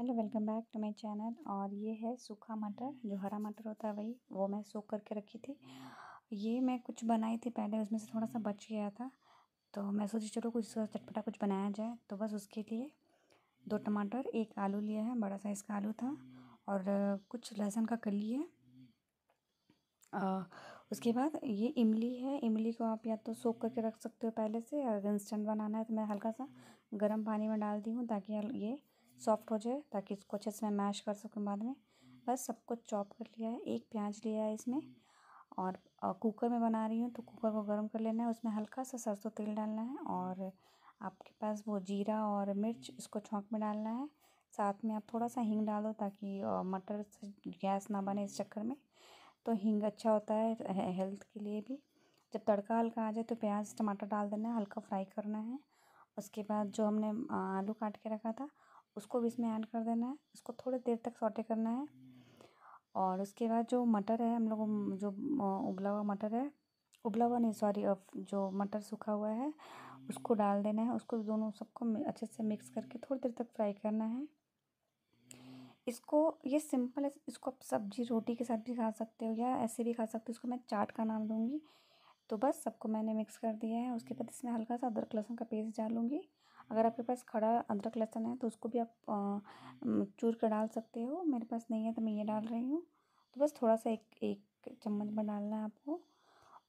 hello welcome back to my channel और ये है सूखा मटर जो हरा मटर होता है वही वो मैं सूख करके रखी थी ये मैं कुछ बनाई थी पहले उसमें से थोड़ा सा बच गया था तो मैं सोची चलो कुछ चटपटा कुछ बनाया जाए तो बस उसके लिए दो टमाटर एक आलू लिया है बड़ा साइज़ का आलू था और कुछ लहसुन का कली है आ, उसके बाद ये इमली है इमली को आप या तो सोख करके रख सकते हो पहले से अगर इंस्टेंट बनाना है तो मैं हल्का सा गर्म पानी में डाल दी हूँ ताकि ये सॉफ्ट हो जाए ताकि इसको अच्छे से मैं मैश कर सकूँ बाद में बस सब कुछ चॉप कर लिया है एक प्याज लिया है इसमें और कुकर में बना रही हूँ तो कुकर को गर्म कर लेना है उसमें हल्का सा सरसों तेल डालना है और आपके पास वो जीरा और मिर्च इसको छोंक में डालना है साथ में आप थोड़ा सा हींग डालो ताकि मटर से गैस ना बने इस चक्कर में तो हींग अच्छा होता है हेल्थ के लिए भी जब तड़का हल्का आ जाए तो प्याज टमाटर डाल देना है हल्का फ्राई करना है उसके बाद जो हमने आलू काट के रखा था उसको भी इसमें ऐड कर देना है इसको थोड़ी देर तक सॉटे करना है और उसके बाद जो मटर है हम लोग जो उबला हुआ मटर है उबला हुआ नहीं सॉरी जो मटर सूखा हुआ है उसको डाल देना है उसको दोनों सबको अच्छे से मिक्स करके थोड़ी देर तक फ्राई करना है इसको ये सिंपल है इसको आप सब्जी रोटी के साथ भी खा सकते हो या ऐसे भी खा सकते हो इसको मैं चाट का नाम दूंगी तो बस सबको मैंने मिक्स कर दिया है उसके बाद इसमें हल्का सा अदरक लहसुन का पेस्ट डालूँगी अगर आपके पास खड़ा अदरक लहसुन है तो उसको भी आप चूर कर डाल सकते हो मेरे पास नहीं है तो मैं ये डाल रही हूँ तो बस थोड़ा सा एक एक चम्मच में डालना है आपको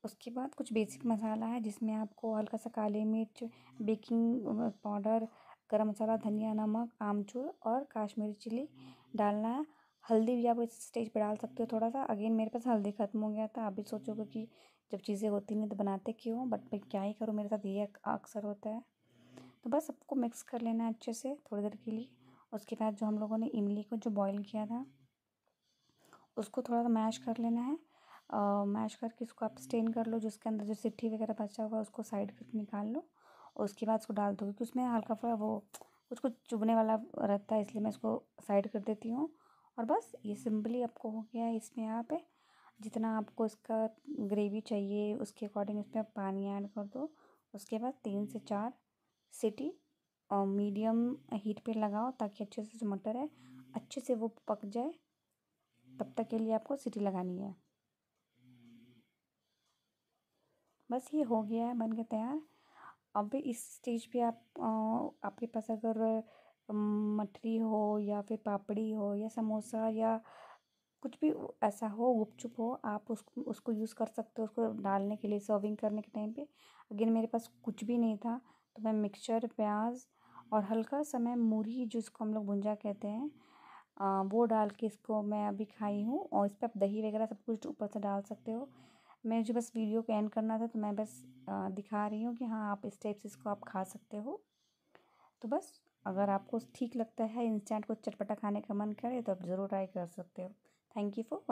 उसके बाद कुछ बेसिक मसाला है जिसमें आपको हल्का सा काली मिर्च बेकिंग पाउडर गरम मसाला धनिया नमक आमचूर और काश्मीरी चिली डालना है हल्दी भी आप इस स्टेज पर डाल सकते हो थोड़ा सा अगेन मेरे पास हल्दी ख़त्म हो गया था आप भी सोचोगे कि जब चीज़ें होती नहीं तो बनाते क्यों बट मैं क्या ही करूँ मेरे साथ ये अक्सर होता है तो बस सबको मिक्स कर लेना है अच्छे से थोड़ी देर के लिए उसके बाद जो हम लोगों ने इमली को जो बॉईल किया था उसको थोड़ा सा मैश कर लेना है मैश करके इसको आप स्टेन कर लो जिसके अंदर जो सिट्ठी वगैरह बचा हुआ है उसको साइड करके निकाल लो और उसके बाद उसको डाल दो क्योंकि उसमें हल्का फुल्का वो कुछ कुछ चुभने वाला रहता है इसलिए मैं इसको साइड कर देती हूँ और बस ये सिंपली आपको हो गया है इसमें यहाँ जितना आपको इसका ग्रेवी चाहिए उसके अकॉर्डिंग इसमें पानी ऐड कर दो उसके बाद तीन से चार सीटी और मीडियम हीट पे लगाओ ताकि अच्छे से जो मटर है अच्छे से वो पक जाए तब तक के लिए आपको सीटी लगानी है बस ये हो गया है बन के तैयार अब इस स्टेज पे आप आपके पास अगर मटरी हो या फिर पापड़ी हो या समोसा या कुछ भी ऐसा हो गुपचुप हो आप उसको उसको यूज़ कर सकते हो उसको डालने के लिए सर्विंग करने के टाइम पे अगेन मेरे पास कुछ भी नहीं था तो मैं मिक्सचर प्याज और हल्का सा मैं मूरी जिसको हम लोग भुंजा कहते हैं वो डाल के इसको मैं अभी खाई हूँ और इस पर आप दही वगैरह सब कुछ ऊपर से डाल सकते हो मैं जो बस वीडियो को एंड करना था तो मैं बस दिखा रही हूँ कि हाँ आप इस टाइप से इसको आप खा सकते हो तो बस अगर आपको ठीक लगता है इंस्टेंट कुछ चटपटा खाने का मन करे तो आप ज़रूर ट्राई कर सकते हो थैंक यू फॉर